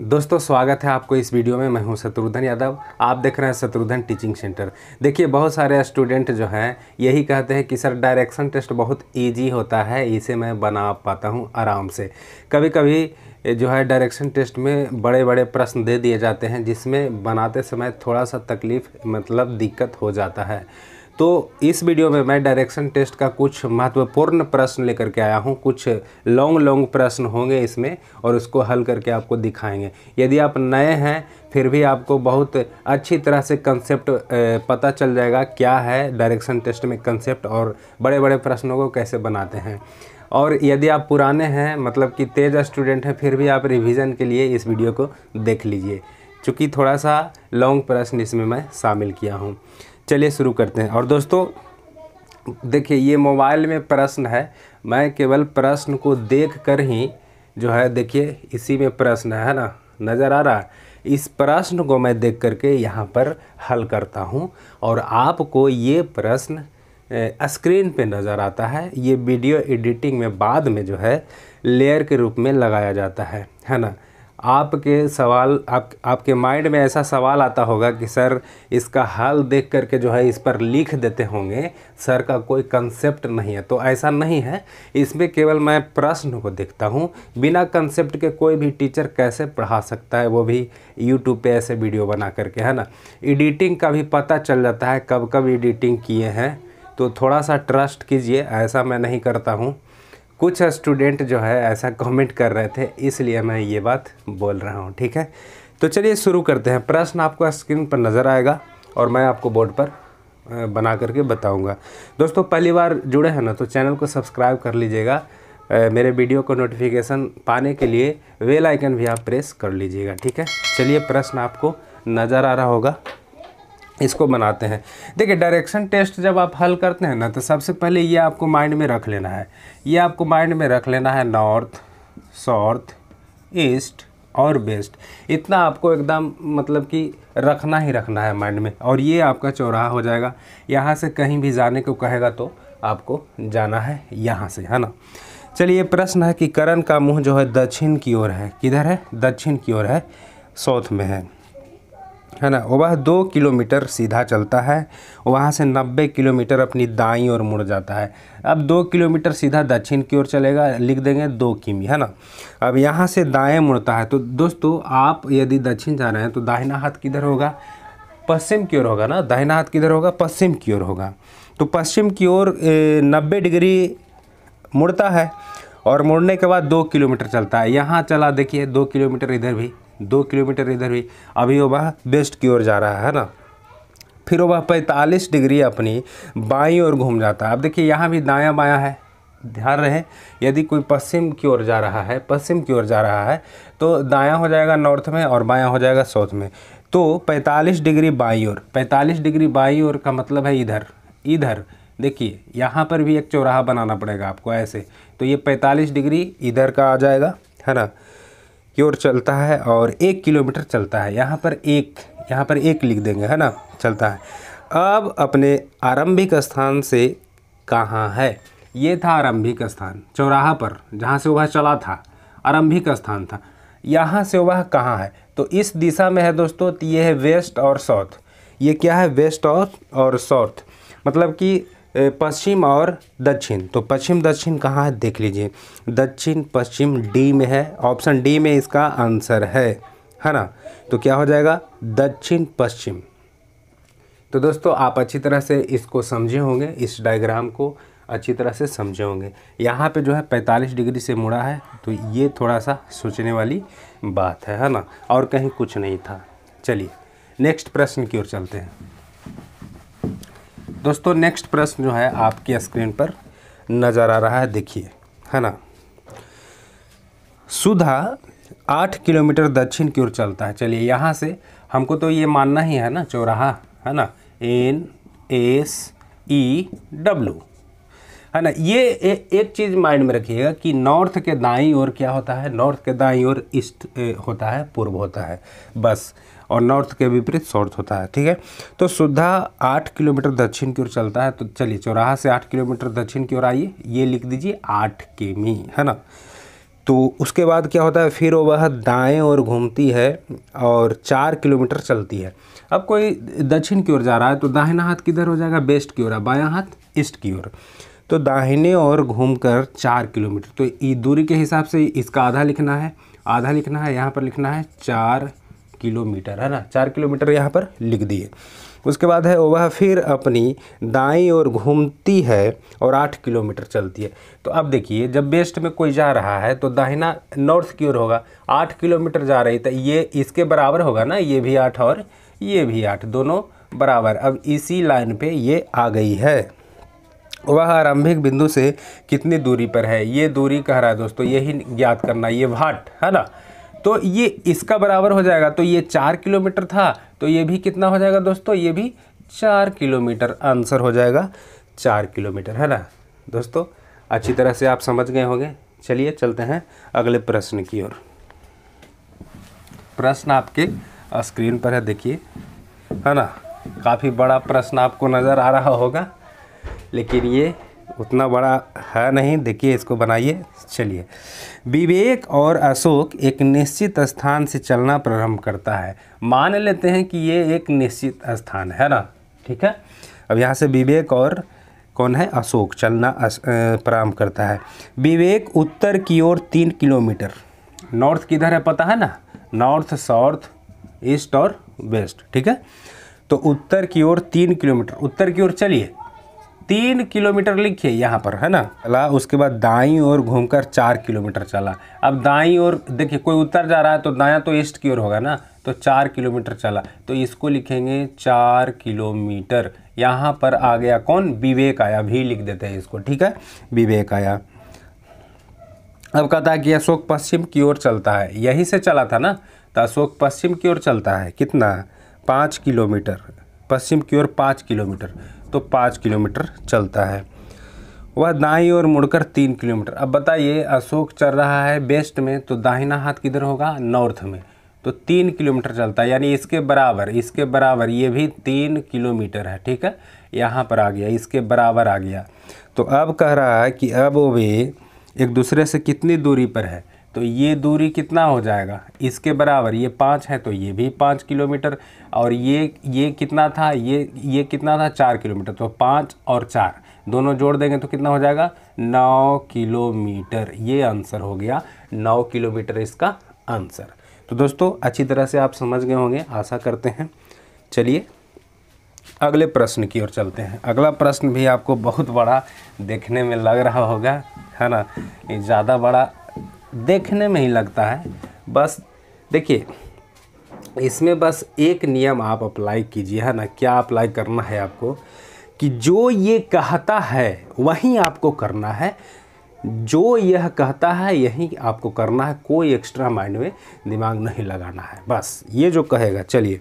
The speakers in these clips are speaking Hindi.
दोस्तों स्वागत है आपको इस वीडियो में मैं हूं शत्रुघ्न यादव आप देख रहे हैं शत्रुघ्न टीचिंग सेंटर देखिए बहुत सारे स्टूडेंट जो हैं यही कहते हैं कि सर डायरेक्शन टेस्ट बहुत इजी होता है इसे मैं बना पाता हूं आराम से कभी कभी जो है डायरेक्शन टेस्ट में बड़े बड़े प्रश्न दे दिए जाते हैं जिसमें बनाते समय थोड़ा सा तकलीफ़ मतलब दिक्कत हो जाता है तो इस वीडियो में मैं डायरेक्शन टेस्ट का कुछ महत्वपूर्ण प्रश्न लेकर के आया हूँ कुछ लॉन्ग लॉन्ग प्रश्न होंगे इसमें और उसको हल करके आपको दिखाएंगे यदि आप नए हैं फिर भी आपको बहुत अच्छी तरह से कंसेप्ट पता चल जाएगा क्या है डायरेक्शन टेस्ट में कंसेप्ट और बड़े बड़े प्रश्नों को कैसे बनाते हैं और यदि आप पुराने हैं मतलब कि तेज स्टूडेंट हैं फिर भी आप रिविज़न के लिए इस वीडियो को देख लीजिए चूँकि थोड़ा सा लॉन्ग प्रश्न इसमें मैं शामिल किया हूँ चलिए शुरू करते हैं और दोस्तों देखिए ये मोबाइल में प्रश्न है मैं केवल प्रश्न को देख कर ही जो है देखिए इसी में प्रश्न है ना नज़र आ रहा है इस प्रश्न को मैं देख करके यहाँ पर हल करता हूँ और आपको ये प्रश्न स्क्रीन पे नज़र आता है ये वीडियो एडिटिंग में बाद में जो है लेयर के रूप में लगाया जाता है है ना आपके सवाल आप आपके माइंड में ऐसा सवाल आता होगा कि सर इसका हाल देख करके जो है इस पर लिख देते होंगे सर का कोई कंसेप्ट नहीं है तो ऐसा नहीं है इसमें केवल मैं प्रश्न को देखता हूँ बिना कंसेप्ट के कोई भी टीचर कैसे पढ़ा सकता है वो भी यूट्यूब पे ऐसे वीडियो बना करके है ना एडिटिंग का भी पता चल जाता है कब कब एडिटिंग किए हैं तो थोड़ा सा ट्रस्ट कीजिए ऐसा मैं नहीं करता हूँ कुछ स्टूडेंट जो है ऐसा कमेंट कर रहे थे इसलिए मैं ये बात बोल रहा हूँ ठीक है तो चलिए शुरू करते हैं प्रश्न आपको स्क्रीन पर नज़र आएगा और मैं आपको बोर्ड पर बना करके बताऊँगा दोस्तों पहली बार जुड़े हैं ना तो चैनल को सब्सक्राइब कर लीजिएगा मेरे वीडियो को नोटिफिकेशन पाने के लिए वेल आइकन भी आप प्रेस कर लीजिएगा ठीक है चलिए प्रश्न आपको नज़र आ रहा होगा इसको बनाते हैं देखिए डायरेक्शन टेस्ट जब आप हल करते हैं ना तो सबसे पहले ये आपको माइंड में रख लेना है ये आपको माइंड में रख लेना है नॉर्थ साउथ ईस्ट और वेस्ट इतना आपको एकदम मतलब कि रखना ही रखना है माइंड में और ये आपका चौराहा हो जाएगा यहाँ से कहीं भी जाने को कहेगा तो आपको जाना है यहाँ से है ना चलिए प्रश्न है कि करण का मुँह जो है दक्षिण की ओर है किधर है दक्षिण की ओर है साउथ में है है ना वह दो किलोमीटर सीधा चलता है वहाँ से नब्बे किलोमीटर अपनी दाई और मुड़ जाता है अब दो किलोमीटर सीधा दक्षिण की ओर चलेगा लिख देंगे दो किमी है ना अब यहाँ से दाएँ मुड़ता है तो दोस्तों आप यदि दक्षिण जा रहे हैं तो दाहिना हाथ किधर होगा पश्चिम की ओर होगा ना दाहिना हाथ किधर होगा पश्चिम की ओर होगा तो पश्चिम की ओर नब्बे डिग्री मुड़ता है और मुड़ने के बाद दो किलोमीटर चलता है यहाँ चला देखिए दो किलोमीटर इधर भी दो किलोमीटर इधर भी अभी वह वेस्ट की ओर जा रहा है ना फिर वह पैंतालीस डिग्री अपनी बाई ओर घूम जाता है अब देखिए यहाँ भी दायां बायां है ध्यान रहे यदि कोई पश्चिम की ओर जा रहा है पश्चिम की ओर जा रहा है तो दायां हो जाएगा नॉर्थ में और बायां हो जाएगा साउथ में तो 45 डिग्री बाई और 45 डिग्री बाई और का मतलब है इधर इधर देखिए यहाँ पर भी एक चौराहा बनाना पड़ेगा आपको ऐसे तो ये पैंतालीस डिग्री इधर का आ जाएगा है ना की ओर चलता है और एक किलोमीटर चलता है यहाँ पर एक यहाँ पर एक लिख देंगे है ना चलता है अब अपने आरंभिक स्थान से कहाँ है ये था आरंभिक स्थान चौराहा पर जहाँ से वह चला था आरंभिक स्थान था यहाँ से वह कहाँ है तो इस दिशा में है दोस्तों तो ये है वेस्ट और साउथ ये क्या है वेस्ट और और साउथ मतलब कि पश्चिम और दक्षिण तो पश्चिम दक्षिण कहाँ है देख लीजिए दक्षिण पश्चिम डी में है ऑप्शन डी में इसका आंसर है है ना तो क्या हो जाएगा दक्षिण पश्चिम तो दोस्तों आप अच्छी तरह से इसको समझे होंगे इस डायग्राम को अच्छी तरह से समझे होंगे यहाँ पे जो है 45 डिग्री से मुड़ा है तो ये थोड़ा सा सोचने वाली बात है है ना और कहीं कुछ नहीं था चलिए नेक्स्ट प्रश्न की ओर चलते हैं दोस्तों नेक्स्ट प्रश्न जो है आपकी स्क्रीन पर नज़र आ रहा है देखिए है ना सुधा आठ किलोमीटर दक्षिण की ओर चलता है चलिए यहाँ से हमको तो ये मानना ही है ना चौराहा है ना एन एस ई डब्ल्यू है ना ये ए, एक चीज़ माइंड में रखिएगा कि नॉर्थ के दाई ओर क्या होता है नॉर्थ के दाई ओर ईस्ट होता है पूर्व होता है बस और नॉर्थ के विपरीत साउथ होता है ठीक है तो सुधा आठ किलोमीटर दक्षिण की ओर चलता है तो चलिए चौराहा से आठ किलोमीटर दक्षिण की ओर आइए ये लिख दीजिए आठ किमी है ना तो उसके बाद क्या होता है फिर वह दाएं ओर घूमती है और चार किलोमीटर चलती है अब कोई दक्षिण की ओर जा रहा है तो दाहिना हाथ किधर हो जाएगा वेस्ट की ओर है बायां हाथ ईस्ट की ओर तो दाहिने ओर घूमकर चार किलोमीटर तो ई दूरी के हिसाब से इसका आधा लिखना है आधा लिखना है यहाँ पर लिखना है चार किलोमीटर है ना चार किलोमीटर यहाँ पर लिख दिए उसके बाद है वह फिर अपनी दाई ओर घूमती है और आठ किलोमीटर चलती है तो अब देखिए जब वेस्ट में कोई जा रहा है तो दाहिना नॉर्थ की ओर होगा आठ किलोमीटर जा रही तो ये इसके बराबर होगा ना ये भी आठ और ये भी आठ दोनों बराबर अब इसी लाइन पे ये आ गई है वह आरंभिक बिंदु से कितनी दूरी पर है ये दूरी कह रहा है दोस्तों यही ज्ञात करना ये वाट है ना तो ये इसका बराबर हो जाएगा तो ये चार किलोमीटर था तो ये भी कितना हो जाएगा दोस्तों ये भी चार किलोमीटर आंसर हो जाएगा चार किलोमीटर है ना दोस्तों अच्छी तरह से आप समझ गए होंगे चलिए चलते हैं अगले प्रश्न की ओर प्रश्न आपके स्क्रीन पर है देखिए है ना काफ़ी बड़ा प्रश्न आपको नज़र आ रहा होगा लेकिन ये उतना बड़ा है नहीं देखिए इसको बनाइए चलिए विवेक और अशोक एक निश्चित स्थान से चलना प्रारंभ करता है मान लेते हैं कि ये एक निश्चित स्थान है ना ठीक है अब यहाँ से विवेक और कौन है अशोक चलना प्रारंभ करता है विवेक उत्तर की ओर तीन किलोमीटर नॉर्थ किधर है पता है ना नॉर्थ साउथ ईस्ट और वेस्ट ठीक है तो उत्तर की ओर तीन किलोमीटर उत्तर की ओर चलिए तीन किलोमीटर लिखिए यहाँ पर है ना चला उसके बाद दाई ओर घूमकर चार किलोमीटर चला अब दाई ओर देखिए कोई उत्तर जा रहा है तो दाया तो ईस्ट की ओर होगा ना तो चार किलोमीटर चला तो इसको लिखेंगे चार किलोमीटर यहाँ पर आ गया कौन विवेक आया भी लिख देते हैं इसको ठीक है विवेक आया अब कहता है कि अशोक पश्चिम की ओर चलता है यही से चला था ना तो अशोक पश्चिम की ओर चलता है कितना पाँच किलोमीटर पश्चिम की ओर पाँच किलोमीटर तो पाँच किलोमीटर चलता है वह दाई ओर मुड़कर तीन किलोमीटर अब बताइए अशोक चल रहा है वेस्ट में तो दाहिना हाथ किधर होगा नॉर्थ में तो तीन किलोमीटर चलता है यानी इसके बराबर इसके बराबर ये भी तीन किलोमीटर है ठीक है यहाँ पर आ गया इसके बराबर आ गया तो अब कह रहा है कि अब वे एक दूसरे से कितनी दूरी पर है तो ये दूरी कितना हो जाएगा इसके बराबर ये पाँच है तो ये भी पाँच किलोमीटर और ये ये कितना था ये ये कितना था चार किलोमीटर तो पाँच और चार दोनों जोड़ देंगे तो कितना हो जाएगा नौ किलोमीटर ये आंसर हो गया नौ किलोमीटर इसका आंसर तो दोस्तों अच्छी तरह से आप समझ गए होंगे आशा करते हैं चलिए अगले प्रश्न की ओर चलते हैं अगला प्रश्न भी आपको बहुत बड़ा देखने में लग रहा होगा है ना ये ज़्यादा बड़ा देखने में ही लगता है बस देखिए इसमें बस एक नियम आप अप्लाई कीजिए है ना क्या अप्लाई करना है आपको कि जो ये कहता है वहीं आपको करना है जो यह कहता है यही आपको करना है कोई एक्स्ट्रा माइंड में दिमाग नहीं लगाना है बस ये जो कहेगा चलिए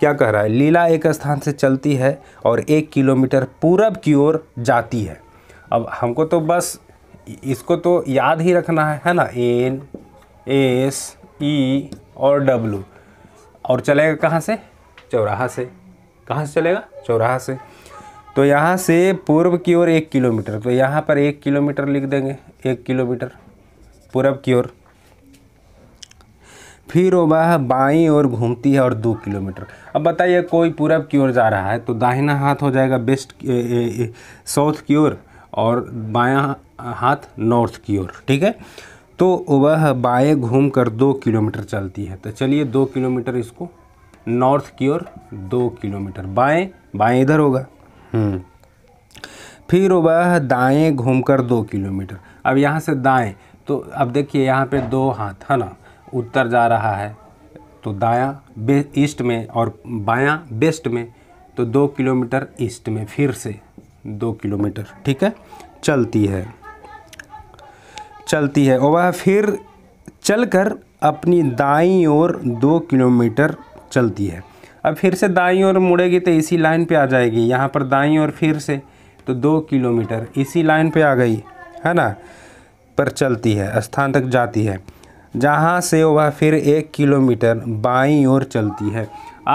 क्या कह रहा है लीला एक स्थान से चलती है और एक किलोमीटर पूरब की ओर जाती है अब हमको तो बस इसको तो याद ही रखना है है ना एन एस ई और डब्लू और चलेगा कहाँ से चौराहा से कहाँ से चलेगा चौराहा से तो यहाँ से पूर्व की ओर एक किलोमीटर तो यहाँ पर एक किलोमीटर लिख देंगे एक किलोमीटर पूर्व की ओर फिर वह बाई ओर घूमती है और दो किलोमीटर अब बताइए कोई पूरब की ओर जा रहा है तो दाहिना हाथ हो जाएगा बेस्ट साउथ की ओर और, और बायां हाथ नॉर्थ की ओर ठीक है तो वह बाएँ घूम कर दो किलोमीटर चलती है तो चलिए दो किलोमीटर इसको नॉर्थ की ओर दो किलोमीटर बाएँ बाएँ इधर होगा हम्म। फिर वह दाएँ घूम कर दो किलोमीटर अब यहाँ से दाएँ तो अब देखिए यहाँ पे दो हाथ है ना उत्तर जा रहा है तो दायां ईस्ट में और बायां वेस्ट में तो दो किलोमीटर ईस्ट में फिर से दो किलोमीटर ठीक है चलती है चलती है और वह फिर चलकर अपनी दाई ओर दो किलोमीटर चलती है अब फिर से दाई ओर मुड़ेगी तो इसी लाइन पे आ जाएगी यहाँ पर दाई ओर फिर से तो दो किलोमीटर इसी लाइन पे आ गई है ना पर चलती है स्थान तक जाती है जहाँ से वह फिर एक किलोमीटर बाई ओर चलती है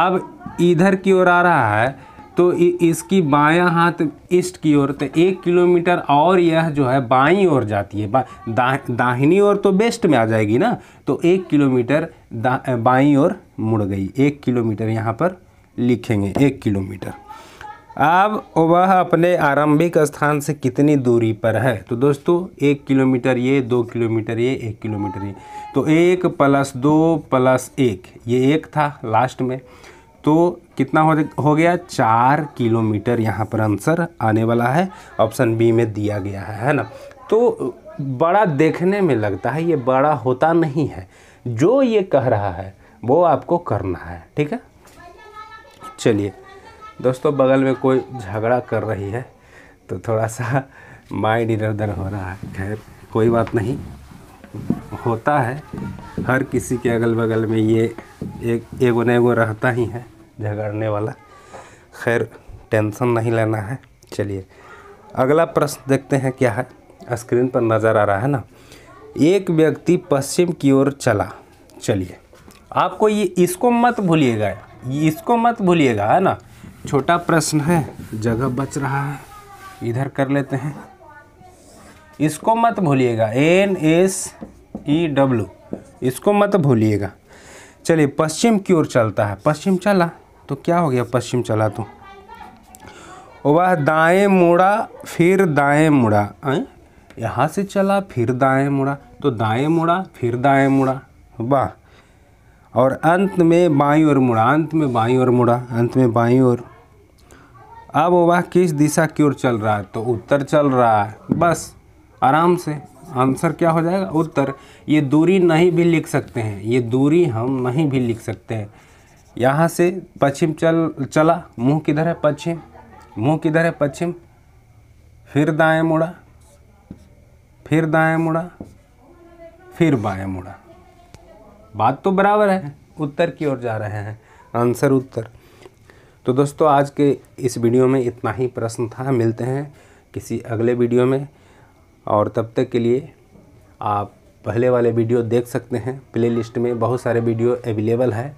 अब इधर की ओर आ रहा है तो इसकी बायां हाथ ईस्ट की ओर तो एक किलोमीटर और यह जो है बाईं ओर जाती है दा, दाहिनी ओर तो वेस्ट में आ जाएगी ना तो एक किलोमीटर बाईं ओर मुड़ गई एक किलोमीटर यहाँ पर लिखेंगे एक किलोमीटर अब वह अपने आरंभिक स्थान से कितनी दूरी पर है तो दोस्तों एक किलोमीटर ये दो किलोमीटर ये एक किलोमीटर ये तो एक प्लस दो प्लस एक ये एक था लास्ट में तो कितना हो हो गया चार किलोमीटर यहाँ पर आंसर आने वाला है ऑप्शन बी में दिया गया है है ना तो बड़ा देखने में लगता है ये बड़ा होता नहीं है जो ये कह रहा है वो आपको करना है ठीक है चलिए दोस्तों बगल में कोई झगड़ा कर रही है तो थोड़ा सा माइंड इधर उधर हो रहा है खैर कोई बात नहीं होता है हर किसी के अगल बगल में ये एक एगो नगो रहता ही है झगड़ने वाला खैर टेंशन नहीं लेना है चलिए अगला प्रश्न देखते हैं क्या है स्क्रीन पर नज़र आ रहा है ना एक व्यक्ति पश्चिम की ओर चला चलिए आपको ये इसको मत भूलिएगा इसको मत भूलिएगा है ना छोटा प्रश्न है जगह बच रहा है इधर कर लेते हैं इसको मत भूलिएगा एन एस ई डब्ल्यू इसको मत भूलिएगा चलिए पश्चिम की ओर चलता है पश्चिम चला तो क्या हो गया पश्चिम चला तो वह दाएं मुड़ा फिर दाएं मुड़ा आए? यहाँ से चला फिर दाएं मुड़ा तो दाएं मुड़ा फिर दाएं मुड़ा वाह और अंत में बाई और मुड़ा अंत में बाई और मुड़ा अंत में बाई और अब वह किस दिशा की ओर चल रहा है तो उत्तर चल रहा है बस आराम से आंसर क्या हो जाएगा उत्तर ये दूरी नहीं भी लिख सकते हैं ये दूरी हम नहीं भी लिख सकते हैं यहाँ से पश्चिम चल चला मुंह किधर है पश्चिम मुंह किधर है पश्चिम फिर दाएं मुड़ा फिर दाएं मुड़ा फिर बाएं मुड़ा बात तो बराबर है उत्तर की ओर जा रहे हैं आंसर उत्तर तो दोस्तों आज के इस वीडियो में इतना ही प्रश्न था मिलते हैं किसी अगले वीडियो में और तब तक के लिए आप पहले वाले वीडियो देख सकते हैं प्लेलिस्ट में बहुत सारे वीडियो अवेलेबल है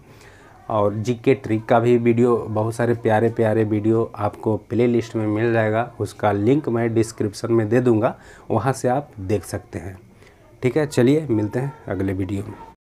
और जी के ट्रिक का भी वीडियो बहुत सारे प्यारे प्यारे वीडियो आपको प्ले लिस्ट में मिल जाएगा उसका लिंक मैं डिस्क्रिप्शन में दे दूँगा वहाँ से आप देख सकते हैं ठीक है चलिए मिलते हैं अगले वीडियो में